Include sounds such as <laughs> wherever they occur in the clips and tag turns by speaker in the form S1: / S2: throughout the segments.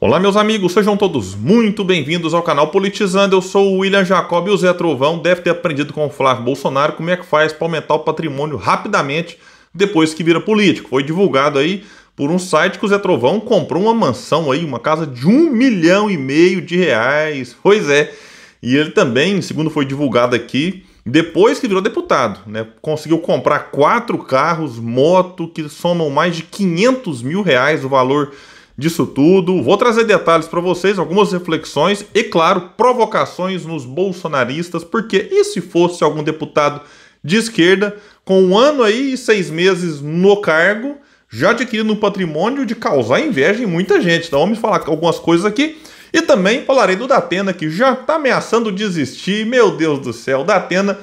S1: Olá, meus amigos, sejam todos muito bem-vindos ao canal Politizando. Eu sou o William Jacob e o Zé Trovão deve ter aprendido com o Flávio Bolsonaro como é que faz para aumentar o patrimônio rapidamente depois que vira político. Foi divulgado aí por um site que o Zé Trovão comprou uma mansão aí, uma casa de um milhão e meio de reais. Pois é. E ele também, segundo foi divulgado aqui, depois que virou deputado, né, conseguiu comprar quatro carros, moto, que somam mais de 500 mil reais o valor disso tudo. Vou trazer detalhes para vocês, algumas reflexões e, claro, provocações nos bolsonaristas, porque e se fosse algum deputado de esquerda com um ano aí e seis meses no cargo, já adquirindo um patrimônio de causar inveja em muita gente. Então vamos falar algumas coisas aqui. E também falarei do Datena, que já está ameaçando desistir. Meu Deus do céu, Datena,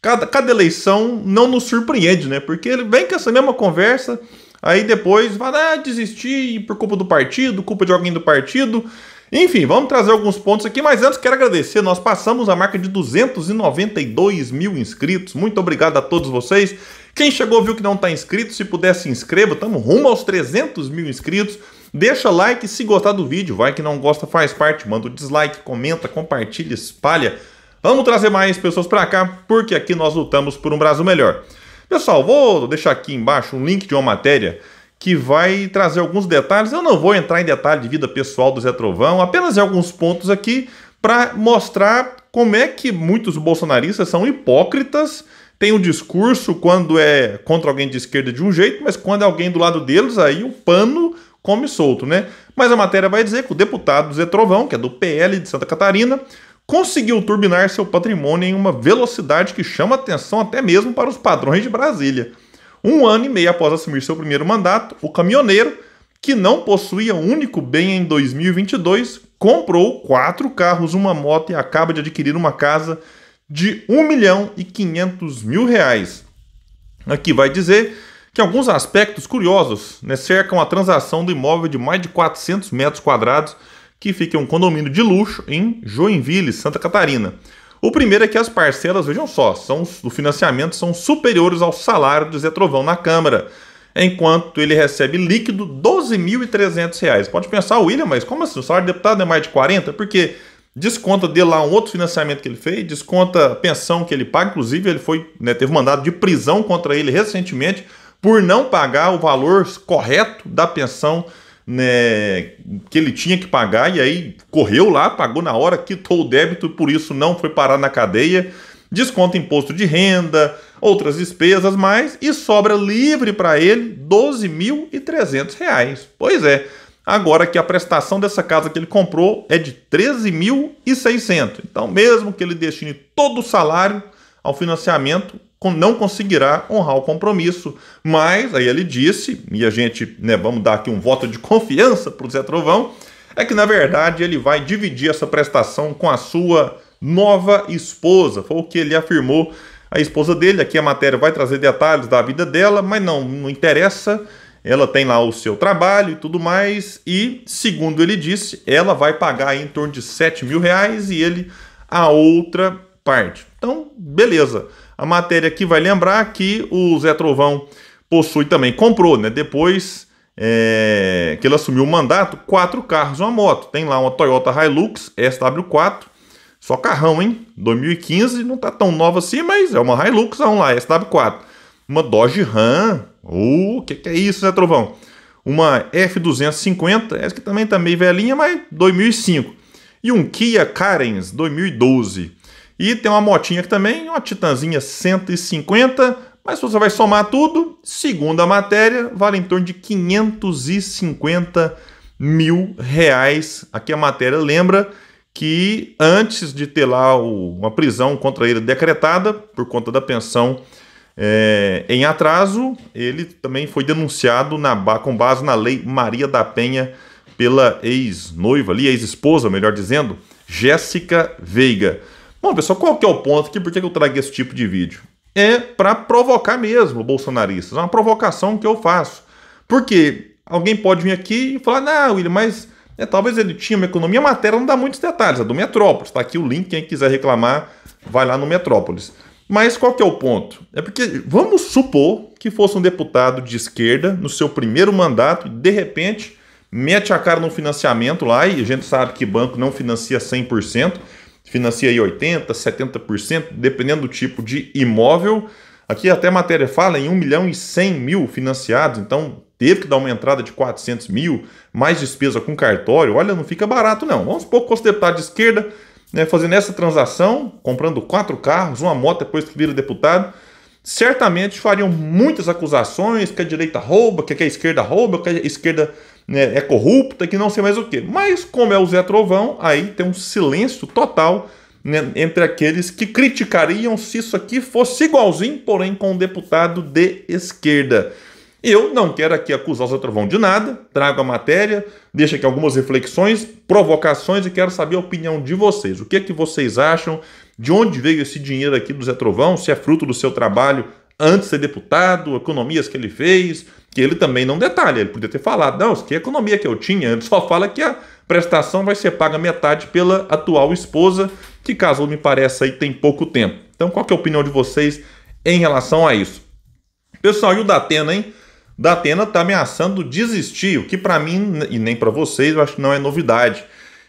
S1: cada, cada eleição não nos surpreende, né? Porque ele vem com essa mesma conversa Aí depois vai ah, desistir por culpa do partido, culpa de alguém do partido. Enfim, vamos trazer alguns pontos aqui, mas antes quero agradecer. Nós passamos a marca de 292 mil inscritos. Muito obrigado a todos vocês. Quem chegou viu que não está inscrito, se puder se inscreva. Estamos rumo aos 300 mil inscritos. Deixa like se gostar do vídeo. Vai que não gosta, faz parte. Manda o um dislike, comenta, compartilha, espalha. Vamos trazer mais pessoas para cá, porque aqui nós lutamos por um Brasil melhor. Pessoal, vou deixar aqui embaixo um link de uma matéria que vai trazer alguns detalhes. Eu não vou entrar em detalhe de vida pessoal do Zé Trovão, apenas em alguns pontos aqui para mostrar como é que muitos bolsonaristas são hipócritas, têm um discurso quando é contra alguém de esquerda de um jeito, mas quando é alguém do lado deles, aí o pano come solto, né? Mas a matéria vai dizer que o deputado Zé Trovão, que é do PL de Santa Catarina, conseguiu turbinar seu patrimônio em uma velocidade que chama atenção até mesmo para os padrões de Brasília. Um ano e meio após assumir seu primeiro mandato, o caminhoneiro, que não possuía único bem em 2022, comprou quatro carros, uma moto e acaba de adquirir uma casa de 1 milhão e 500 mil reais. Aqui vai dizer que alguns aspectos curiosos né, cercam a transação do imóvel de mais de 400 metros quadrados que fica em um condomínio de luxo em Joinville, Santa Catarina. O primeiro é que as parcelas, vejam só, são, do financiamento são superiores ao salário do Zé Trovão na Câmara, enquanto ele recebe líquido R$ 12.300. Pode pensar, William, mas como assim? O salário de deputado é mais de 40? Porque desconta de lá um outro financiamento que ele fez, desconta a pensão que ele paga, inclusive ele foi, né, teve mandado de prisão contra ele recentemente por não pagar o valor correto da pensão né, que ele tinha que pagar e aí correu lá, pagou na hora, quitou o débito, por isso não foi parar na cadeia. Desconta imposto de renda, outras despesas mais e sobra livre para ele R$ reais. Pois é, agora que a prestação dessa casa que ele comprou é de R$ 13.600. Então, mesmo que ele destine todo o salário ao financiamento, não conseguirá honrar o compromisso. Mas, aí ele disse, e a gente né, vamos dar aqui um voto de confiança para o Zé Trovão, é que na verdade ele vai dividir essa prestação com a sua nova esposa. Foi o que ele afirmou a esposa dele. Aqui a matéria vai trazer detalhes da vida dela, mas não, não interessa. Ela tem lá o seu trabalho e tudo mais. E, segundo ele disse, ela vai pagar em torno de 7 mil reais e ele a outra parte. Então, beleza. A matéria aqui vai lembrar que o Zé Trovão possui também, comprou, né? Depois é, que ele assumiu o mandato, quatro carros, uma moto. Tem lá uma Toyota Hilux SW4, só carrão, hein? 2015, não tá tão nova assim, mas é uma Hilux lá, SW4. Uma Dodge Ram, uh, o uh, que, que é isso, Zé Trovão? Uma F250, essa que também tá meio velhinha, mas 2005. E um Kia Carens 2012. E tem uma motinha aqui também, uma Titanzinha 150, mas se você vai somar tudo, segundo a matéria, vale em torno de 550 mil reais. Aqui a matéria lembra que antes de ter lá o, uma prisão contra ele decretada por conta da pensão é, em atraso, ele também foi denunciado na, com base na lei Maria da Penha pela ex-noiva ali, ex-esposa, melhor dizendo, Jéssica Veiga. Bom, pessoal, qual que é o ponto aqui? Por que eu trago esse tipo de vídeo? É para provocar mesmo bolsonaristas. É uma provocação que eu faço. Porque alguém pode vir aqui e falar, não, William, mas é, talvez ele tinha uma economia, a matéria não dá muitos detalhes, é do Metrópolis. Está aqui o link, quem quiser reclamar, vai lá no Metrópolis. Mas qual que é o ponto? É porque vamos supor que fosse um deputado de esquerda no seu primeiro mandato e de repente mete a cara no financiamento lá e a gente sabe que banco não financia 100% financia aí 80%, 70%, dependendo do tipo de imóvel. Aqui até a matéria fala em 1 milhão e 100 mil financiados, então teve que dar uma entrada de 400 mil, mais despesa com cartório. Olha, não fica barato não. Vamos supor que fosse deputado de esquerda, né, fazendo essa transação, comprando quatro carros, uma moto depois que vira deputado, certamente fariam muitas acusações que a direita rouba, que a esquerda rouba, que a esquerda né, é corrupta, que não sei mais o que. Mas como é o Zé Trovão, aí tem um silêncio total né, entre aqueles que criticariam se isso aqui fosse igualzinho, porém com um deputado de esquerda. Eu não quero aqui acusar o Zé Trovão de nada, trago a matéria, deixo aqui algumas reflexões, provocações e quero saber a opinião de vocês. O que é que vocês acham? De onde veio esse dinheiro aqui do Zé Trovão? Se é fruto do seu trabalho antes de ser deputado, economias que ele fez, que ele também não detalha. Ele podia ter falado, não, que é economia que eu tinha, ele <laughs> só fala que a prestação vai ser paga metade pela atual esposa, que caso me parece aí tem pouco tempo. Então, qual é a opinião de vocês em relação a isso? Pessoal, e o Datena, hein? Datena tá ameaçando desistir, o que para mim e nem para vocês, eu acho que não é novidade.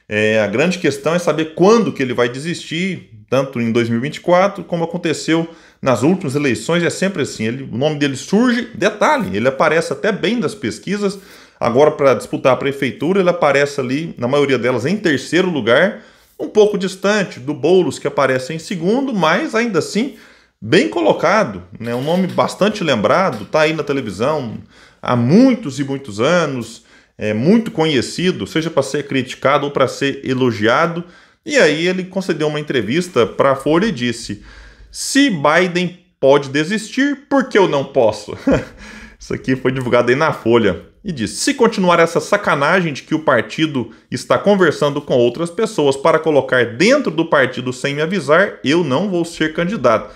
S1: É, a grande questão é saber quando que ele vai desistir, tanto em 2024 como aconteceu nas últimas eleições. É sempre assim, ele, o nome dele surge, detalhe, ele aparece até bem das pesquisas. Agora para disputar a prefeitura, ele aparece ali, na maioria delas, em terceiro lugar, um pouco distante do Boulos que aparece em segundo, mas ainda assim bem colocado, né? um nome bastante lembrado, está aí na televisão há muitos e muitos anos, é, muito conhecido, seja para ser criticado ou para ser elogiado. E aí ele concedeu uma entrevista para a Folha e disse: se Biden pode desistir, por que eu não posso? <laughs> Isso aqui foi divulgado aí na Folha. E disse: se continuar essa sacanagem de que o partido está conversando com outras pessoas para colocar dentro do partido sem me avisar, eu não vou ser candidato.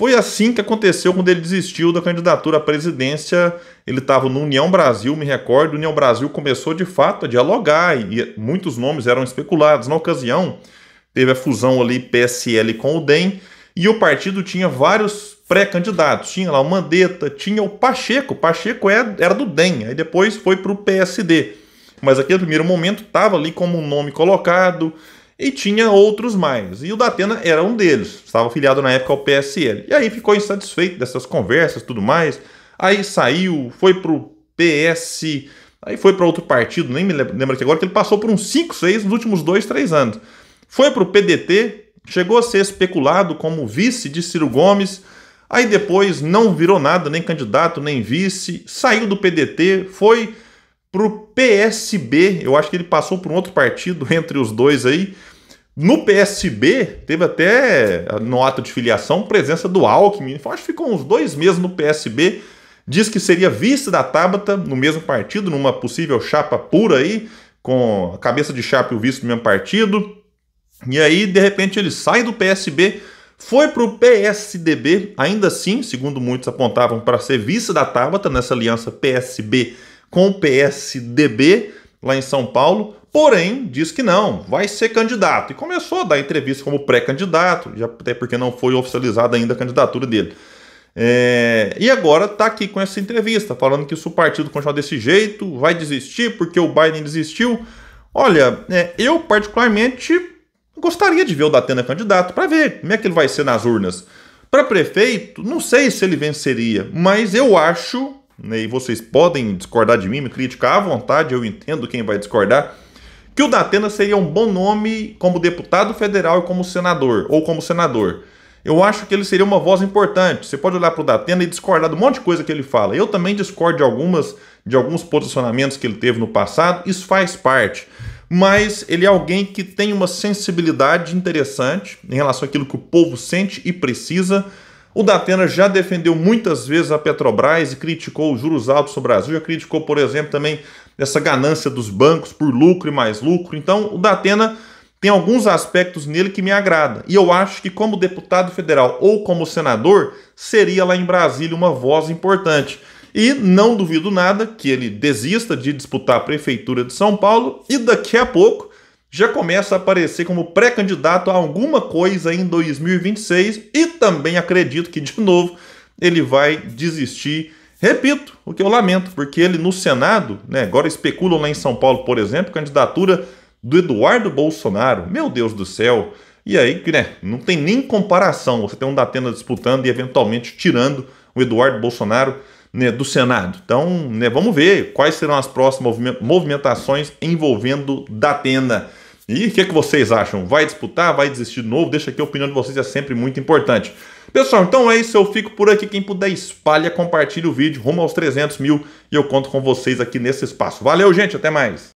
S1: Foi assim que aconteceu quando ele desistiu da candidatura à presidência. Ele estava no União Brasil, me recordo. O União Brasil começou de fato a dialogar e muitos nomes eram especulados. Na ocasião, teve a fusão ali PSL com o DEM e o partido tinha vários pré-candidatos. Tinha lá o Mandetta, tinha o Pacheco. O Pacheco é, era do DEM, aí depois foi para o PSD. Mas aquele primeiro momento estava ali como um nome colocado, e tinha outros mais. E o Datena era um deles, estava afiliado na época ao PSL. E aí ficou insatisfeito dessas conversas tudo mais. Aí saiu, foi pro PS, aí foi para outro partido, nem me lembro aqui agora, que ele passou por uns 5, 6 nos últimos 2, 3 anos. Foi pro PDT, chegou a ser especulado como vice de Ciro Gomes. Aí depois não virou nada, nem candidato, nem vice, saiu do PDT, foi pro PSB, eu acho que ele passou por um outro partido <laughs> entre os dois aí, no PSB, teve até ah, no ato de filiação presença do Alckmin. Acho que ficou uns dois meses no PSB. Diz que seria vice da Tabata no mesmo partido, numa possível chapa pura aí, com a cabeça de chapa e o vice do mesmo partido. E aí, de repente, ele sai do PSB, foi para o PSDB, ainda assim, segundo muitos apontavam, para ser vice da Tabata nessa aliança PSB com o PSDB lá em São Paulo porém diz que não, vai ser candidato. E começou a dar entrevista como pré-candidato, já até porque não foi oficializada ainda a candidatura dele. É, e agora está aqui com essa entrevista, falando que se o partido continuar desse jeito, vai desistir porque o Biden desistiu. Olha, é, eu particularmente gostaria de ver o Datena candidato para ver como é que ele vai ser nas urnas. Para prefeito, não sei se ele venceria, mas eu acho, né, e vocês podem discordar de mim, me criticar à vontade, eu entendo quem vai discordar que o Datena seria um bom nome como deputado federal e como senador, ou como senador. Eu acho que ele seria uma voz importante. Você pode olhar para o Datena e discordar de um monte de coisa que ele fala. Eu também discordo de algumas, de alguns posicionamentos que ele teve no passado, isso faz parte. Mas ele é alguém que tem uma sensibilidade interessante em relação àquilo que o povo sente e precisa. O Datena já defendeu muitas vezes a Petrobras e criticou os juros altos no Brasil, já criticou, por exemplo, também dessa ganância dos bancos por lucro e mais lucro. Então, o Datena tem alguns aspectos nele que me agrada. E eu acho que como deputado federal ou como senador, seria lá em Brasília uma voz importante. E não duvido nada que ele desista de disputar a prefeitura de São Paulo e daqui a pouco já começa a aparecer como pré-candidato a alguma coisa em 2026 e também acredito que de novo ele vai desistir Repito, o que eu lamento, porque ele no Senado, né, agora especulam lá em São Paulo, por exemplo, candidatura do Eduardo Bolsonaro. Meu Deus do céu! E aí, né, não tem nem comparação. Você tem um Datena disputando e eventualmente tirando o Eduardo Bolsonaro né, do Senado. Então, né, vamos ver quais serão as próximas movimentações envolvendo Datena. E o que, é que vocês acham? Vai disputar? Vai desistir de novo? Deixa aqui a opinião de vocês, é sempre muito importante. Pessoal, então é isso. Eu fico por aqui. Quem puder, espalha, compartilha o vídeo rumo aos 300 mil e eu conto com vocês aqui nesse espaço. Valeu, gente. Até mais.